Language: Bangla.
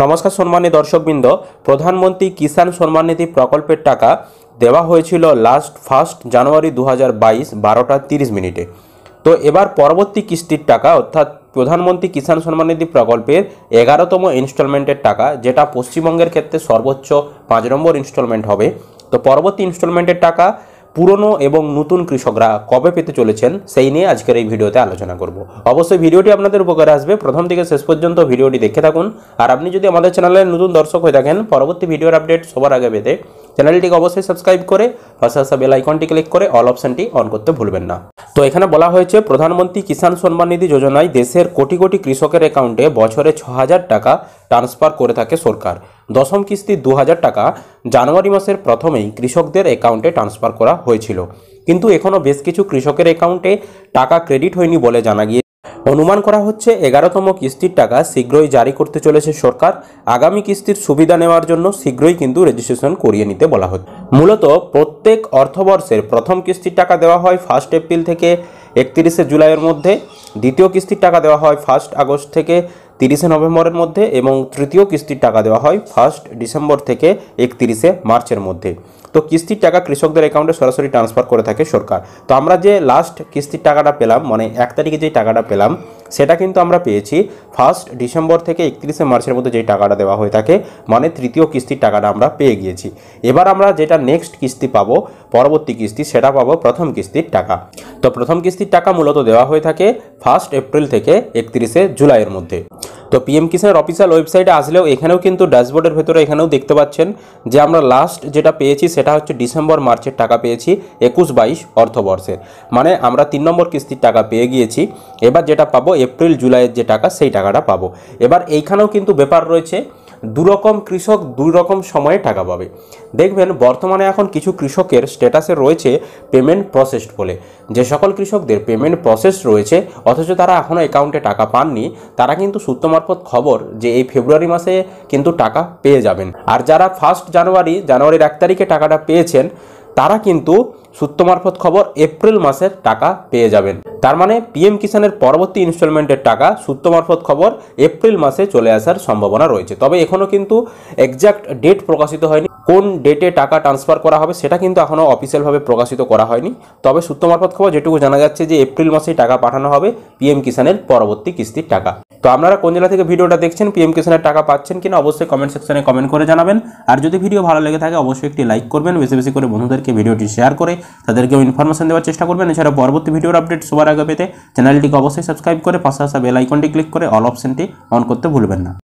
নমস্কার সম্মানীয় দর্শকবৃন্দ প্রধানমন্ত্রী কিষাণ সম্মান নিধি প্রকল্পের টাকা দেওয়া হয়েছিল লাস্ট ফার্স্ট জানুয়ারি দু হাজার বাইশ বারোটা তিরিশ মিনিটে তো এবার পরবর্তী কিস্তির টাকা অর্থাৎ প্রধানমন্ত্রী কিষাণ সম্মান নিধি প্রকল্পের এগারোতম ইনস্টলমেন্টের টাকা যেটা পশ্চিমবঙ্গের ক্ষেত্রে সর্বোচ্চ পাঁচ নম্বর ইনস্টলমেন্ট হবে তো পরবর্তী ইনস্টলমেন্টের টাকা পুরনো এবং নতুন কৃষকরা কবে পেতে চলেছেন সেই নিয়ে আজকের এই ভিডিওতে আলোচনা করব অবশ্যই ভিডিওটি আপনাদের উপকারে আসবে প্রথম থেকে শেষ পর্যন্ত ভিডিওটি দেখে থাকুন আর আপনি যদি আমাদের চ্যানেলের নতুন দর্শক হয়ে থাকেন পরবর্তী ভিডিওর আপডেট সবার আগে পেতে চ্যানেলটিকে অবশ্যই সাবস্ক্রাইব করে পাশে আসা বেল আইকনটি ক্লিক করে অল অপশানটি অন করতে ভুলবেন না তো এখানে বলা হয়েছে প্রধানমন্ত্রী কিষাণ সম্মান নিধি যোজনায় দেশের কোটি কোটি কৃষকের অ্যাকাউন্টে বছরে ছ টাকা ট্রান্সফার করে থাকে সরকার দশম কিস্তি দু হাজার টাকা জানুয়ারি মাসের প্রথমেই কৃষকদের অ্যাকাউন্টে ট্রান্সফার করা হয়েছিল কিন্তু এখনও বেশ কিছু কৃষকের অ্যাকাউন্টে টাকা ক্রেডিট হয়নি বলে জানা গিয়ে অনুমান করা হচ্ছে এগারোতম কিস্তির টাকা শীঘ্রই জারি করতে চলেছে সরকার আগামী কিস্তির সুবিধা নেওয়ার জন্য শীঘ্রই কিন্তু রেজিস্ট্রেশন করিয়ে নিতে বলা হচ্ছে মূলত প্রত্যেক অর্থবর্ষের প্রথম কিস্তির টাকা দেওয়া হয় ফার্স্ট এপ্রিল থেকে একত্রিশে জুলাইয়ের মধ্যে দ্বিতীয় কিস্তির টাকা দেওয়া হয় ফার্স্ট আগস্ট থেকে তিরিশে নভেম্বরের মধ্যে এবং তৃতীয় কিস্তির টাকা দেওয়া হয় ফার্স্ট ডিসেম্বর থেকে একতিরিশে মার্চের মধ্যে তো কিস্তির টাকা কৃষকদের অ্যাকাউন্টে সরাসরি ট্রান্সফার করে থাকে সরকার তো আমরা যে লাস্ট কিস্তির টাকাটা পেলাম মানে এক তারিখে যে টাকাটা পেলাম সেটা কিন্তু আমরা পেয়েছি ফার্স্ট ডিসেম্বর থেকে একত্রিশে মার্চের মধ্যে যে টাকাটা দেওয়া হয়ে থাকে মানে তৃতীয় কিস্তির টাকাটা আমরা পেয়ে গিয়েছি এবার আমরা যেটা নেক্সট কিস্তি পাবো পরবর্তী কিস্তি সেটা পাবো প্রথম কিস্তির টাকা তো প্রথম কিস্তির টাকা মূলত দেওয়া হয়ে থাকে ফার্স্ট এপ্রিল থেকে একত্রিশে জুলাইয়ের মধ্যে তো পিএম কিষানের অফিসিয়াল ওয়েবসাইটে আসলেও এখানেও কিন্তু ড্যাশবোর্ডের ভেতরে এখানেও দেখতে পাচ্ছেন যে আমরা লাস্ট যেটা পেয়েছি সেটা হচ্ছে ডিসেম্বর মার্চের টাকা পেয়েছি একুশ বাইশ অর্থবর্ষের মানে আমরা তিন নম্বর কিস্তির টাকা পেয়ে গিয়েছি এবার যেটা পাবো এপ্রিল জুলাইয়ের যে টাকা সেই টাকাটা পাবো এবার এইখানেও কিন্তু ব্যাপার রয়েছে দুরকম কৃষক দুই রকম সময়ে টাকা পাবে দেখবেন বর্তমানে এখন কিছু কৃষকের স্ট্যাটাসে রয়েছে পেমেন্ট প্রসেসড বলে যে সকল কৃষকদের পেমেন্ট প্রসেস রয়েছে অথচ তারা এখনও অ্যাকাউন্টে টাকা পাননি তারা কিন্তু সূত্র মারফত খবর যে এই ফেব্রুয়ারি মাসে কিন্তু টাকা পেয়ে যাবেন আর যারা ফার্স্ট জানুয়ারি জানুয়ারির এক তারিখে টাকাটা পেয়েছেন তারা কিন্তু সূত্র মারফত খবর এপ্রিল মাসের টাকা পেয়ে যাবেন তার মানে পিএম কিষানের পরবর্তী ইনস্টলমেন্টের টাকা সূত্র মারফত খবর এপ্রিল মাসে চলে আসার সম্ভাবনা রয়েছে তবে এখনও কিন্তু একজ্যাক্ট ডেট প্রকাশিত হয়নি কোন ডেটে টাকা ট্রান্সফার করা হবে সেটা কিন্তু এখনও অফিসিয়ালভাবে প্রকাশিত করা হয়নি তবে সূত্র মারফত খবর যেটুকু জানা যাচ্ছে যে এপ্রিল মাসেই টাকা পাঠানো হবে পিএম কিষানের পরবর্তী কিস্তির টাকা তো আপনারা কোন জেলা থেকে ভিডিওটা দেখছেন পিএম কিষানের টাকা পাচ্ছেন কিনা অবশ্যই কমেন্ট সেকশনে কমেন্ট করে জানাবেন আর যদি ভিডিও ভালো লেগে থাকে অবশ্যই একটি লাইক করবেন বেশি বেশি করে বন্ধুদেরকে ভিডিওটি শেয়ার করে তাদেরকেও ইনফরমেশন দেওয়ার চেষ্টা করবেন এছাড়া পরবর্তী ভিডিওর আপডেট সবার আগে পেতে চ্যানেলটিকে অবশ্যই সাবস্ক্রাইব করে পাশে আসা বেল আইকনটি ক্লিক করে অল অপশনটি অন করতে ভুলবেন না